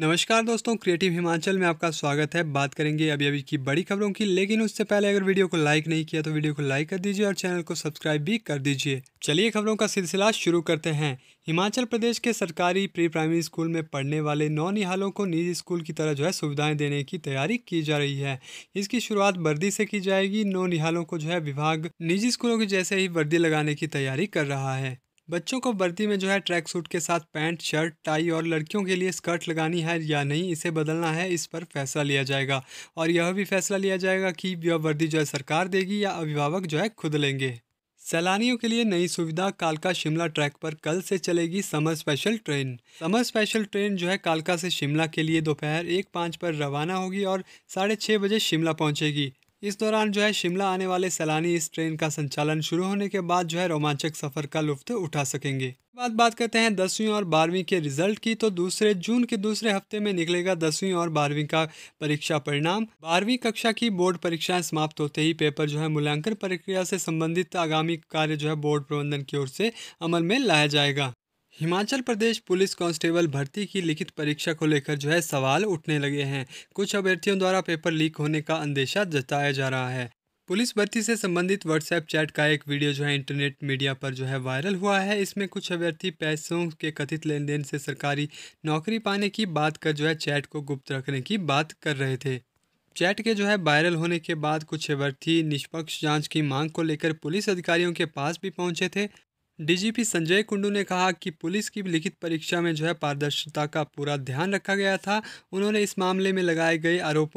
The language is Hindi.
नमस्कार दोस्तों क्रिएटिव हिमाचल में आपका स्वागत है बात करेंगे अभी अभी की बड़ी खबरों की लेकिन उससे पहले अगर वीडियो को लाइक नहीं किया तो वीडियो को लाइक कर दीजिए और चैनल को सब्सक्राइब भी कर दीजिए चलिए खबरों का सिलसिला शुरू करते हैं हिमाचल प्रदेश के सरकारी प्री प्राइमरी स्कूल में पढ़ने वाले नौनिहालों को निजी स्कूल की तरह जो है सुविधाएं देने की तैयारी की जा रही है इसकी शुरुआत वर्दी से की जाएगी नौनिहालों को जो है विभाग निजी स्कूलों के जैसे ही वर्दी लगाने की तैयारी कर रहा है बच्चों को वर्दी में जो है ट्रैक सूट के साथ पैंट शर्ट टाई और लड़कियों के लिए स्कर्ट लगानी है या नहीं इसे बदलना है इस पर फैसला लिया जाएगा और यह भी फैसला लिया जाएगा कि यह वर्दी जो है सरकार देगी या अभिभावक जो है खुद लेंगे सैलानियों के लिए नई सुविधा कालका शिमला ट्रैक पर कल से चलेगी summer special train summer special train जो है कालका से शिमला के लिए दोपहर एक पाँच पर रवाना होगी और साढ़े छः बजे शिमला पहुंचेगी इस दौरान जो है शिमला आने वाले सैलानी इस ट्रेन का संचालन शुरू होने के बाद जो है रोमांचक सफर का लुफ्त उठा सकेंगे बात बात करते हैं दसवीं और बारहवीं के रिजल्ट की तो दूसरे जून के दूसरे हफ्ते में निकलेगा दसवीं और बारहवीं का परीक्षा परिणाम बारहवीं कक्षा की बोर्ड परीक्षाएं समाप्त होते ही पेपर जो है मूल्यांकन प्रक्रिया से संबंधित आगामी कार्य जो है बोर्ड प्रबंधन की ओर से अमल में लाया जाएगा हिमाचल प्रदेश पुलिस कांस्टेबल भर्ती की लिखित परीक्षा को लेकर जो है सवाल उठने लगे हैं कुछ अभ्यर्थियों द्वारा पेपर लीक होने का अंदेशा जताया जा रहा है पुलिस भर्ती से संबंधित व्हाट्सएप चैट का एक वीडियो जो है इंटरनेट मीडिया पर जो है वायरल हुआ है इसमें कुछ अभ्यर्थी पैसों के कथित लेन देन से सरकारी नौकरी पाने की बात कर जो है चैट को गुप्त रखने की बात कर रहे थे चैट के जो है वायरल होने के बाद कुछ अभ्यर्थी निष्पक्ष जांच की मांग को लेकर पुलिस अधिकारियों के पास भी पहुंचे थे डीजीपी संजय कुंडू ने कहा कि पुलिस की लिखित परीक्षा में जो है पारदर्शिता का पूरा ध्यान रखा गया था उन्होंने इस मामले में लगाए गए आरोपों